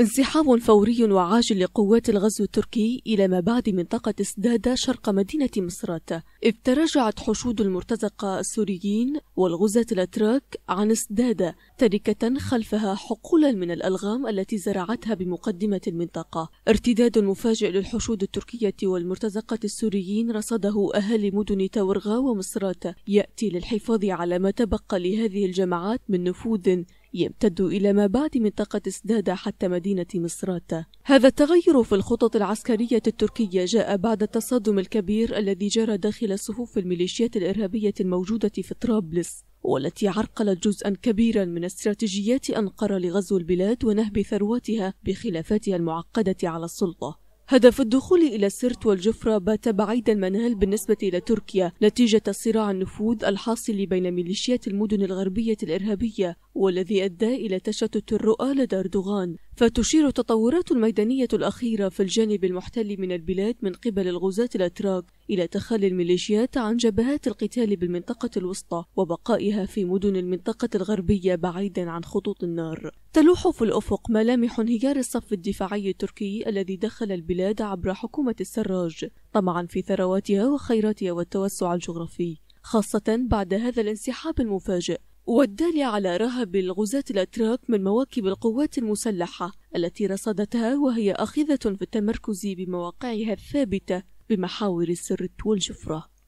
انسحاب فوري وعاجل لقوات الغزو التركي إلى ما بعد منطقة سدادة شرق مدينة مصرات إذ تراجعت حشود المرتزقة السوريين والغزاة الأتراك عن سدادة تركة خلفها حقولا من الألغام التي زرعتها بمقدمة المنطقة ارتداد مفاجئ للحشود التركية والمرتزقة السوريين رصده أهالي مدن تورغا ومصرات يأتي للحفاظ على ما تبقى لهذه الجماعات من نفوذ يمتد إلى ما بعد منطقة سدادة حتى مدينة مصرات هذا التغير في الخطط العسكرية التركية جاء بعد التصادم الكبير الذي جرى داخل صفوف الميليشيات الإرهابية الموجودة في طرابلس والتي عرقلت جزءا كبيرا من استراتيجيات أنقرة لغزو البلاد ونهب ثرواتها بخلافاتها المعقدة على السلطة هدف الدخول إلى السرت والجفرة بات بعيد المنال بالنسبة إلى تركيا نتيجة صراع النفوذ الحاصل بين ميليشيات المدن الغربية الإرهابية والذي أدى إلى تشتت الرؤى لدى أردوغان فتشير التطورات الميدانية الأخيرة في الجانب المحتل من البلاد من قبل الغزاة الأتراك إلى تخلي الميليشيات عن جبهات القتال بالمنطقة الوسطى وبقائها في مدن المنطقة الغربية بعيدا عن خطوط النار تلوح في الأفق ملامح انهيار الصف الدفاعي التركي الذي دخل البلاد عبر حكومة السراج طمعا في ثرواتها وخيراتها والتوسع الجغرافي خاصة بعد هذا الانسحاب المفاجئ والدال على رهب الغزاة الأتراك من مواكب القوات المسلحة التي رصدتها وهي أخذة في التمركز بمواقعها الثابتة بمحاور السرت والجفرة